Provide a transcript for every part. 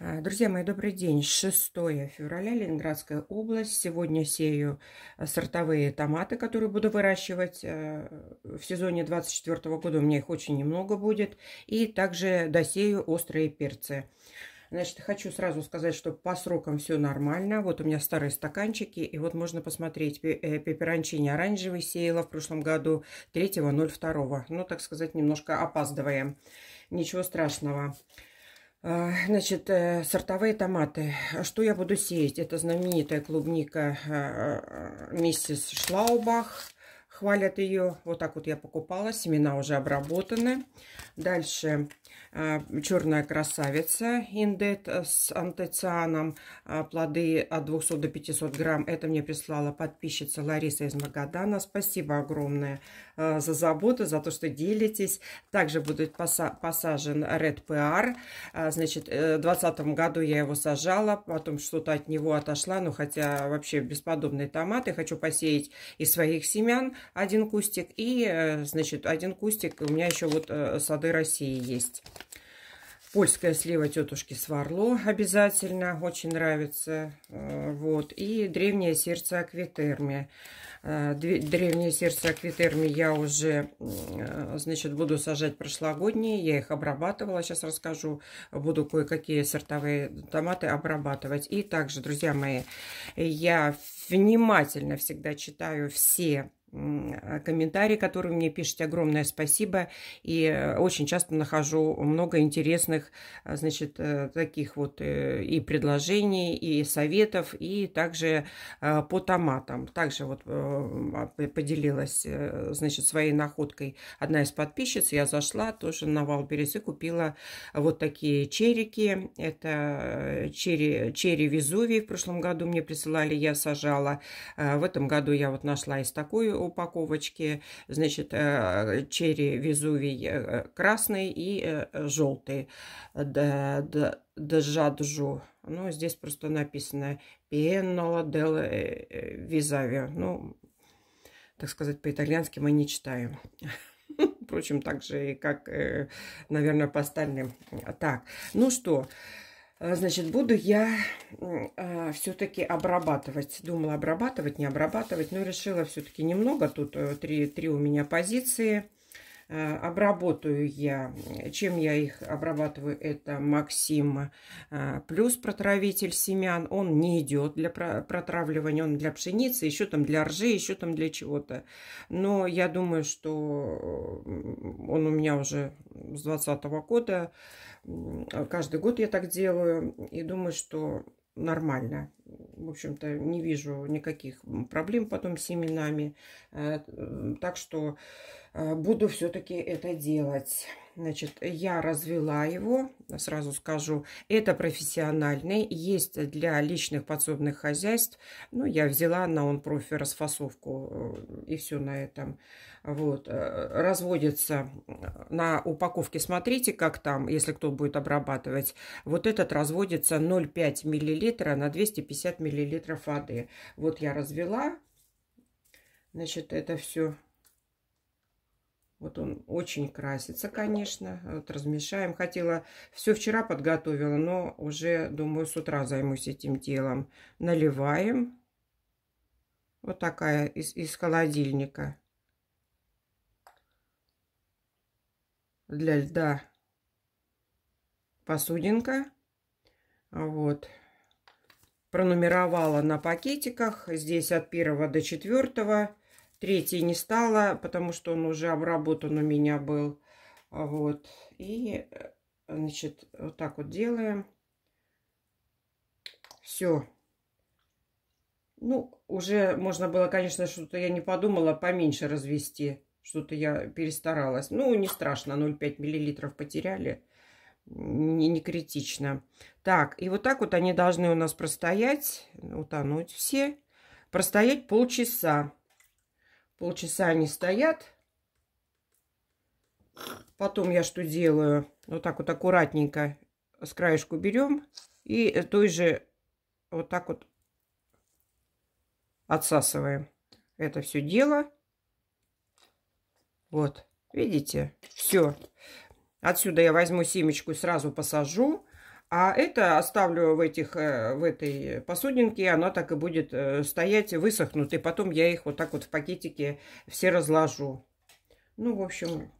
Э, друзья мои, добрый день. 6 февраля, Ленинградская область. Сегодня сею э, сортовые томаты, которые буду выращивать э, в сезоне 24 года. У меня их очень немного будет. И также досею острые перцы. Значит, хочу сразу сказать, что по срокам все нормально. Вот у меня старые стаканчики. И вот можно посмотреть, пепперончини оранжевый сеяла в прошлом году 3.02. Ну, так сказать, немножко опаздываем. Ничего страшного. А, значит, э, сортовые томаты. А что я буду сеять? Это знаменитая клубника а, миссис Шлаубах. Хвалят ее. Вот так вот я покупала. Семена уже обработаны. Дальше Э, черная красавица индет э, с антоцианом. Э, плоды от 200 до 500 грамм. Это мне прислала подписчица Лариса из Магадана. Спасибо огромное за заботу, за то, что делитесь. Также будет посажен Red PR. Значит, в 2020 году я его сажала, потом что-то от него отошла. Ну, хотя вообще бесподобные томаты. Хочу посеять из своих семян один кустик. И, значит, один кустик у меня еще вот сады России есть. Польская слива тетушки Сварло обязательно, очень нравится. Э, вот. И древнее сердце Аквитерми. Э, древнее сердце Аквитерми я уже, э, значит, буду сажать прошлогодние. Я их обрабатывала, сейчас расскажу. Буду кое-какие сортовые томаты обрабатывать. И также, друзья мои, я внимательно всегда читаю все а, комментарии, которые мне пишете. Огромное спасибо. И э, очень часто нахожу много интересных, а, значит, э, таких вот э, и предложений, и советов, и также а, по томатам. Также вот эм, поделилась, значит, своей находкой одна из подписчиц. Я зашла тоже на Валберес и купила вот такие черики. Это черри, черри Везувий в прошлом году мне присылали, я сажала. В этом году я вот нашла из такую упаковочки, значит, э, черри везувий э, красный и э, желтый. Джаджу. Ну, здесь просто написано Пиено дел Визавио. Ну, так сказать, по-итальянски мы не читаем. Впрочем, так же и как, наверное, по остальным. Так, ну что... А, значит, буду я э, а, все-таки обрабатывать. Думала обрабатывать, не обрабатывать, но решила все-таки немного. Тут э, три, три у меня позиции. Э, обработаю я, чем я их обрабатываю, это Максим э, плюс протравитель семян. Он не идет для протравливания, он для пшеницы, еще там для ржи, еще там для чего-то. Но я думаю, что он у меня уже с 2020 года. Каждый год я так делаю и думаю, что нормально. В общем-то, не вижу никаких проблем потом с семенами. Э, так что Э, буду все-таки это делать. Значит, я развела его, сразу скажу, это профессиональный, есть для личных подсобных хозяйств. Ну, я взяла на он профи расфасовку э, и все на этом. Вот, э, разводится на упаковке, смотрите, как там, если кто будет обрабатывать. Вот этот разводится 0,5 миллилитра на 250 миллилитров воды. Вот я развела, значит, это все вот он очень красится, конечно. А вот размешаем. Хотела, все вчера подготовила, но уже, думаю, с утра займусь этим делом. Наливаем. Вот такая из, из холодильника. Для льда посудинка. Вот. Пронумеровала на пакетиках. Здесь от первого до четвертого Третий не стала, потому что он уже обработан у меня был. Вот. И, э, значит, вот так вот делаем. Все. Ну, уже можно было, конечно, что-то я не подумала, поменьше развести. Что-то я перестаралась. Ну, не страшно, 0,5 миллилитров потеряли. Не, не критично. Так, и вот так вот они должны у нас простоять, утонуть все. Простоять полчаса. Полчаса они стоят. Потом я что делаю? Вот так вот аккуратненько с краешку берем. И той же вот так вот отсасываем это все дело. Вот, видите? Все. Отсюда я возьму семечку сразу посажу. А это оставлю в, этих, э, в этой посудинке, она так и будет э, стоять, высохнут. И потом я их вот так вот в пакетике все разложу. Ну, в общем,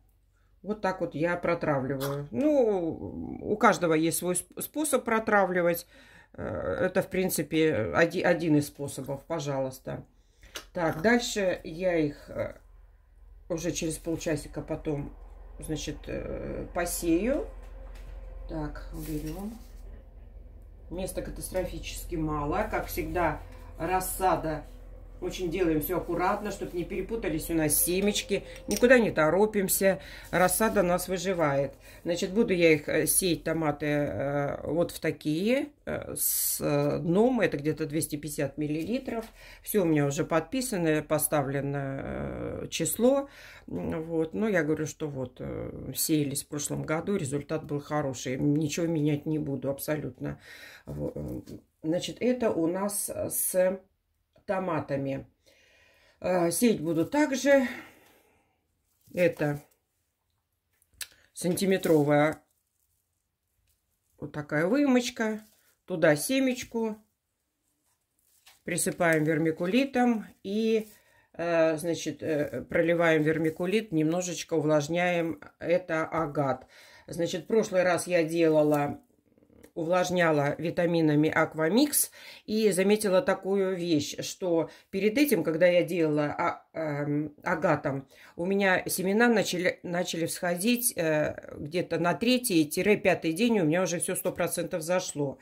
вот так вот я протравливаю. Ну, у каждого есть свой способ протравливать. Э, это, в принципе, один, один из способов, пожалуйста. Так, дальше я их уже через полчасика потом, значит, посею. Так, уберем. Места катастрофически мало. Как всегда, рассада очень делаем все аккуратно, чтобы не перепутались у нас семечки. Никуда не торопимся. Рассада нас выживает. Значит, буду я их э, сеять, томаты, э, вот в такие. Э, с дном, это где-то 250 миллилитров. Все у меня уже подписано, поставлено число. Вот. Но я говорю, что вот, сеялись в прошлом году, результат был хороший. Ничего менять не буду абсолютно. Значит, это у нас с томатами. А, сеять буду также. Это сантиметровая вот такая вымочка. Туда семечку. Присыпаем вермикулитом и э, значит, э, проливаем вермикулит, немножечко увлажняем это агат. Значит, в прошлый раз я делала увлажняла витаминами Аквамикс и заметила такую вещь, что перед этим, когда я делала а, э, агатом, у меня семена начали, начали всходить э, где-то на третий-пятый день, у меня уже все 100% зашло.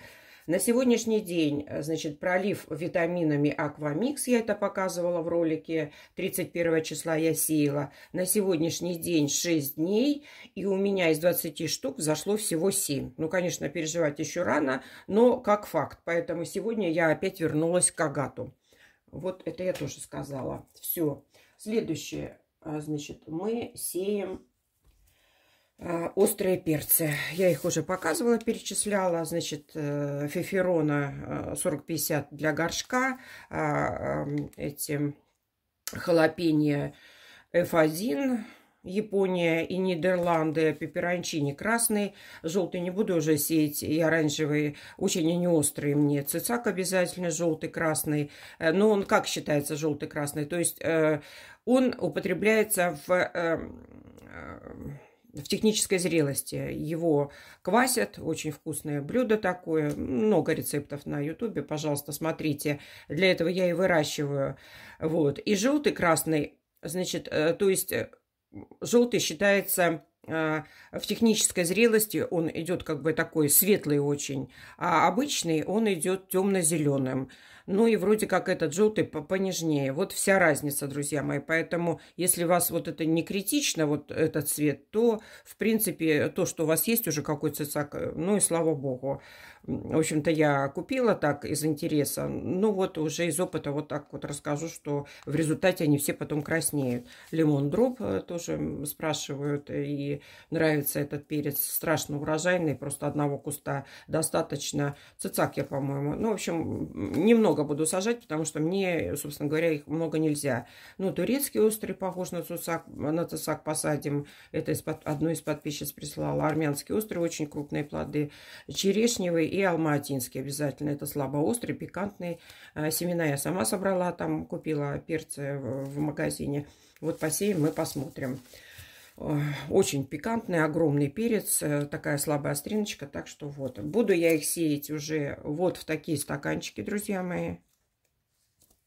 На сегодняшний день, э, значит, пролив витаминами Аквамикс, я это показывала в ролике, 31 числа я сеяла. На сегодняшний день 6 дней, и у меня из 20 штук зашло всего 7. Ну, конечно, переживать еще рано, но как факт. Поэтому сегодня я опять вернулась к агату. Вот это я тоже сказала. Все. Следующее, а, значит, мы сеем а, острые перцы. Я их уже показывала, перечисляла. Значит, э, феферона 40-50 э, для горшка. А, эм, эти халапенья F1 Япония и Нидерланды, пепперончини красный, желтый не буду уже сеять, и оранжевый, очень они острые мне, цицак обязательно желтый, красный, э, но он как считается желтый, красный, то есть он употребляется в эм, в технической зрелости. Его квасят, очень вкусное блюдо такое. Много рецептов на ютубе, пожалуйста, смотрите. Для этого я и выращиваю. Вот. И желтый, красный, значит, э, то есть э, желтый считается а, в технической зрелости он идет как бы такой светлый очень, а обычный он идет темно-зеленым. Ну и вроде как этот желтый понежнее. Вот вся разница, друзья мои. Поэтому, если вас вот это не критично, вот этот цвет, то, в принципе, то, что у вас есть уже какой то цицак, э, ну и слава богу в общем-то, я купила так из интереса. Ну, вот уже из опыта вот так вот расскажу, что в результате они все потом краснеют. Лимон дроп э, тоже спрашивают, и нравится этот перец. Страшно урожайный, просто одного куста достаточно. Цицак я, по-моему. Ну, в общем, немного буду сажать, потому что мне, собственно говоря, их много нельзя. Ну, турецкий острый похож на цицак, на цицак посадим. Это из одной из подписчиц прислала. Армянский острый, очень крупные плоды. Черешневый и алма-атинский обязательно. Это слабоострые, пикантные э, семена. Я сама собрала там, купила перцы в магазине. Вот посеем, мы посмотрим. Очень пикантный, огромный перец, э, такая слабая остриночка, так что вот. Буду я их сеять уже вот в такие стаканчики, друзья мои.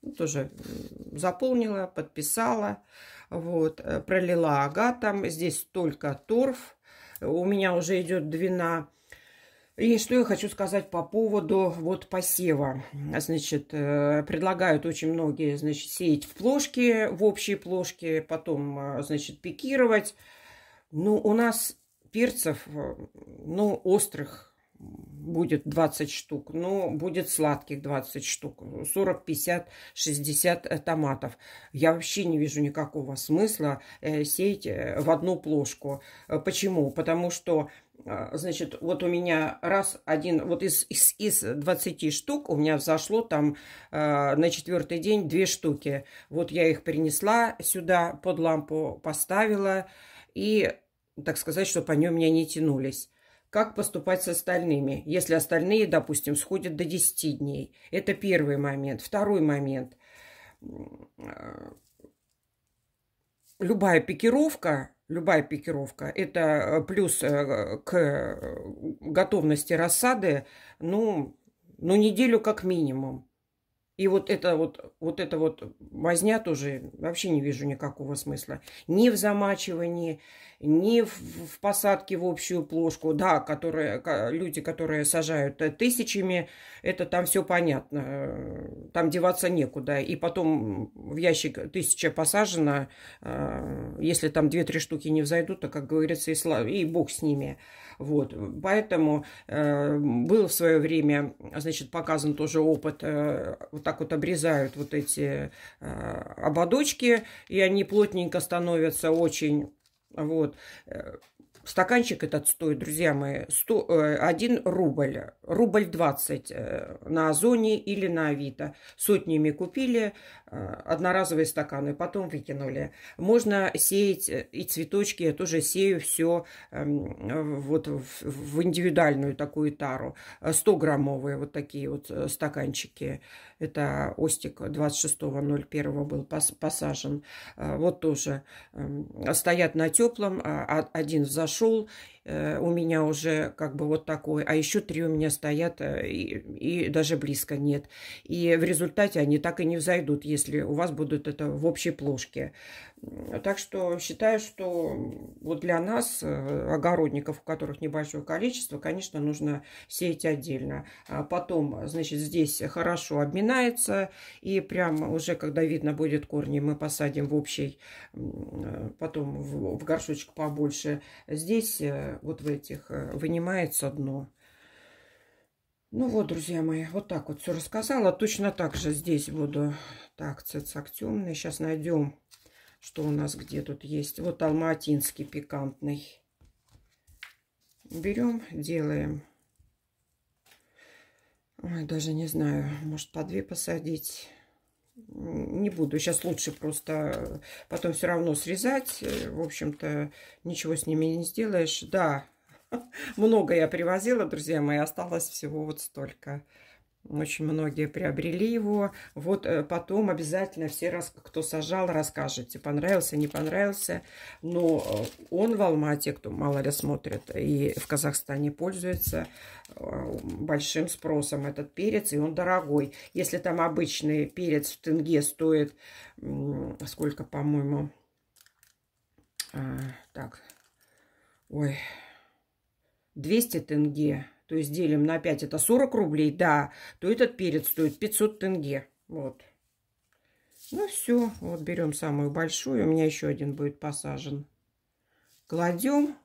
Ну, тоже заполнила, подписала, вот, э, пролила агатом. Здесь только торф. У меня уже идет двина и что я хочу сказать по поводу вот посева. Значит, э, предлагают очень многие, значит, сеять в плошки, в общие плошки, потом, э, значит, пикировать. Ну, у нас перцев, э, ну, острых будет 20 штук, но будет сладких 20 штук, 40, 50, 60 томатов. Я вообще не вижу никакого смысла сеять в одну плошку. Почему? Потому что а, значит, вот у меня раз один, вот из, из, из 20 штук у меня взошло там э, на четвертый день две штуки. Вот я их принесла сюда, под лампу поставила и, так сказать, чтобы они у меня не тянулись. Как поступать с остальными, если остальные, допустим, сходят до 10 дней? Это первый момент. Второй момент – а, любая пикировка, любая пикировка, это э, плюс э, к э, готовности рассады, ну, ну неделю как минимум. И вот это вот, вот это вот возня тоже вообще не вижу никакого смысла. Ни в замачивании, ни в, в посадке в общую плошку. Да, которые, люди, которые сажают тысячами, это там все понятно. Э, там деваться некуда. И потом в ящик тысяча посажена э, Если там две три штуки не взойдут, то, как говорится, и, слав и бог с ними. Вот. Поэтому э, был в свое время, значит, показан тоже опыт, э, вот так вот обрезают вот эти э, ободочки, и они плотненько становятся очень, вот, э, Стаканчик этот стоит, друзья мои, 100, 1 э, рубль, рубль 20 э, на Озоне или на Авито. Сотнями купили э, одноразовые стаканы, потом выкинули. Можно сеять и цветочки, я тоже сею все эм, вот в, индивидуальную такую тару. 100-граммовые вот такие вот стаканчики. Это остик 26.01 был посажен. Э, вот тоже эм, стоят на теплом, а, а один взошел, Э, у меня уже как бы вот такой, а еще три у меня стоят э, и, и даже близко нет. И в результате они так и не взойдут, если у вас будут это в общей плошке. Так что считаю, что вот для нас, э, огородников, у которых небольшое количество, конечно, нужно сеять отдельно. А потом, значит, здесь хорошо обминается, и прямо уже, когда видно будет корни, мы посадим в общий, потом в, в горшочек побольше. Здесь вот в этих э, вынимается дно. Ну вот, друзья мои, вот так вот все рассказала. Точно так же здесь буду. Так, цицак темный. Сейчас найдем, что у нас где тут есть. Вот алматинский пикантный. Берем, делаем. Ой, даже не знаю, может по две посадить не буду. Сейчас лучше просто э, потом все равно срезать. Э, в общем-то, ничего с ними не сделаешь. Да, много я привозила, друзья мои. Осталось всего вот столько. Очень многие приобрели его. Вот э, потом обязательно все, раз, кто сажал, расскажете, понравился, не понравился. Но э, он в Алмате, а кто мало ли смотрит, и в Казахстане пользуется э, большим спросом этот перец, и он дорогой. Если там обычный перец в тенге стоит, сколько, по-моему, так, ой, 200 тенге, то есть делим на 5, это 40 рублей, да, то этот перец стоит 500 тенге. Вот. Ну все, вот берем самую большую, у меня еще один будет посажен. Кладем.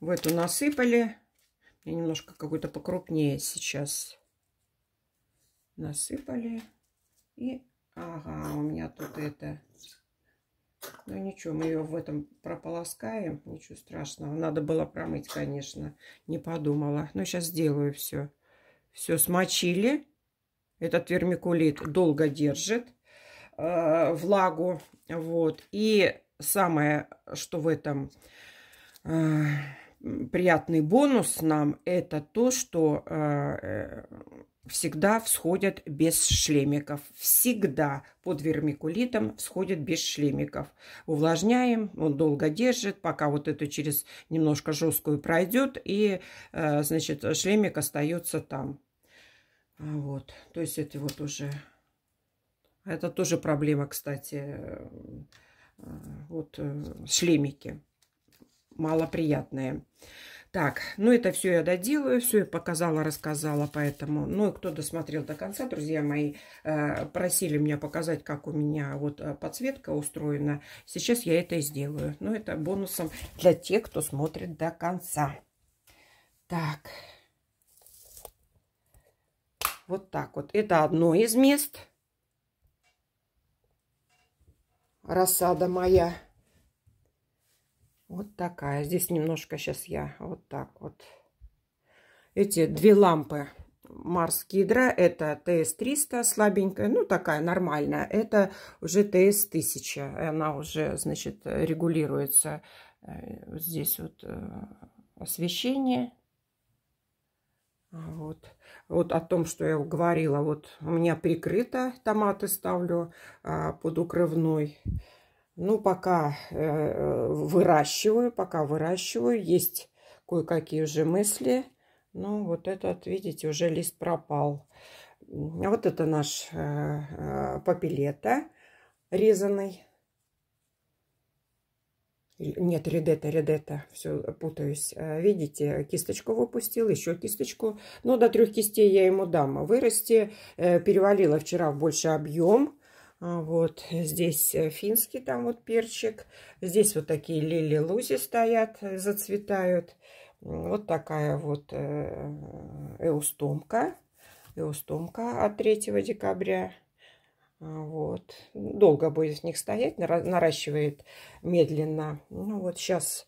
В эту насыпали. Я немножко какой-то покрупнее сейчас. Насыпали. И, ага, у меня тут это ну ничего, мы ее в этом прополоскаем. Ничего страшного. Надо было промыть, конечно. Не подумала. Но сейчас сделаю все. Все смочили. Этот вермикулит долго держит э, влагу. Вот. И самое, что в этом э, приятный бонус нам, это то, что э, э всегда всходят без шлемиков. Всегда под вермикулитом всходят без шлемиков. Увлажняем, он долго держит, пока вот это через немножко жесткую пройдет, и, э, значит, шлемик остается там. Вот, то есть это вот уже... Это тоже проблема, кстати, э, э, вот шлемики малоприятные. Так, ну это все я доделаю, все я показала, рассказала, поэтому, ну и кто досмотрел до конца, друзья мои, э, просили меня показать, как у меня вот э, подсветка устроена. Сейчас я это и сделаю, но это бонусом для тех, кто смотрит до конца. Так, вот так вот, это одно из мест, рассада моя. Вот такая. Здесь немножко сейчас я вот так вот. Эти две лампы Марс Кидра. Это ТС-300 слабенькая, ну такая нормальная. Это уже ТС-1000. Она уже, значит, регулируется. Э, здесь вот э, освещение. Вот. вот о том, что я говорила. Вот у меня прикрыто томаты ставлю а, под укрывной. Ну, пока э, выращиваю, пока выращиваю. Есть кое-какие уже мысли. Ну, вот этот, видите, уже лист пропал. вот это наш э, э, папилета резанный. Нет, редета, редета, все, путаюсь. Э, видите, кисточку выпустил, еще кисточку. Ну, до трех кистей я ему дам. Вырасти, э, перевалила вчера в больший объем. А, вот здесь э, финский там вот перчик. Здесь вот такие лили-лузи стоят, э, зацветают. Вот такая вот э, эустомка. Эустомка от 3 декабря. А, вот. Долго будет в них стоять, наращивает медленно. Ну вот сейчас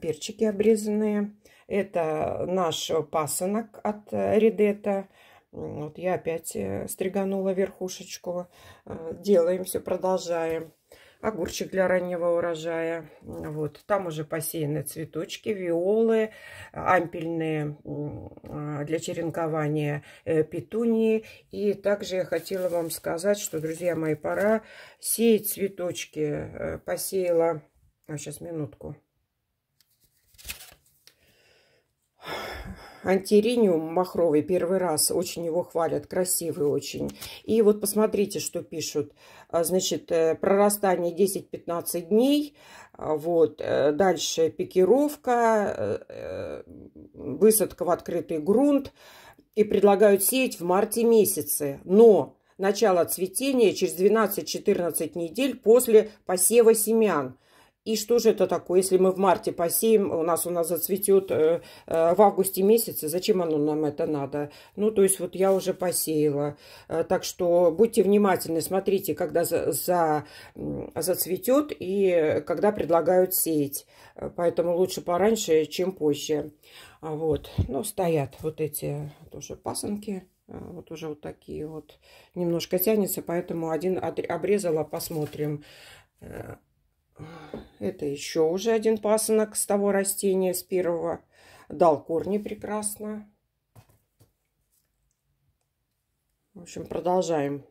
перчики обрезанные. Это наш пасынок от Редета. Вот я опять э, стриганула верхушечку. Э, делаем все, продолжаем. Огурчик для раннего урожая. Вот, там уже посеяны цветочки, виолы, ампельные а, для черенкования э, петунии. И также я хотела вам сказать, что, друзья мои, пора сеять цветочки. Посеяла, а сейчас минутку антириниум махровый первый раз. Очень его хвалят, красивый очень. И вот посмотрите, что пишут. А, значит, э, прорастание 10-15 дней. А, вот. Э, дальше пикировка, э, высадка в открытый грунт. И предлагают сеять в марте месяце. Но начало цветения через 12-14 недель после посева семян. И что же это такое, если мы в марте посеем, у нас у нас зацветет э, э, в августе месяце, зачем оно нам это надо? Ну, то есть вот я уже посеяла. Э, так что будьте внимательны, смотрите, когда за, за, зацветет и когда предлагают сеять. Поэтому лучше пораньше, чем позже. А вот, ну, стоят вот эти тоже пасынки. Вот уже вот такие вот. Немножко тянется, поэтому один обрезала, посмотрим. Посмотрим. Это еще уже один пасынок с того растения, с первого. Дал корни прекрасно. В общем, продолжаем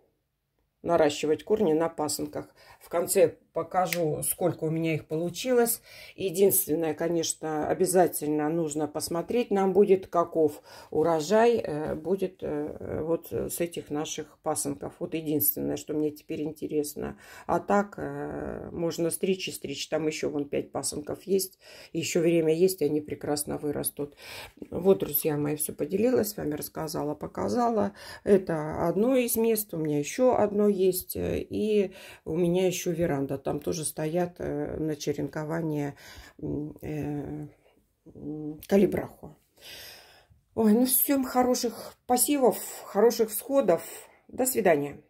наращивать корни на пасынках. В конце покажу, сколько у меня их получилось. Единственное, конечно, обязательно нужно посмотреть, нам будет каков урожай э, будет э, вот с этих наших пасынков. Вот единственное, что мне теперь интересно. А так э, можно стричь и стричь. Там еще вон пять пасынков есть. Еще время есть, и они прекрасно вырастут. Вот, друзья мои, все поделилась с вами, рассказала, показала. Это одно из мест. У меня еще одно есть. И у меня еще веранда там тоже стоят э, на черенкование э, калибраху. Ой, ну всем хороших пассивов, хороших всходов. До свидания.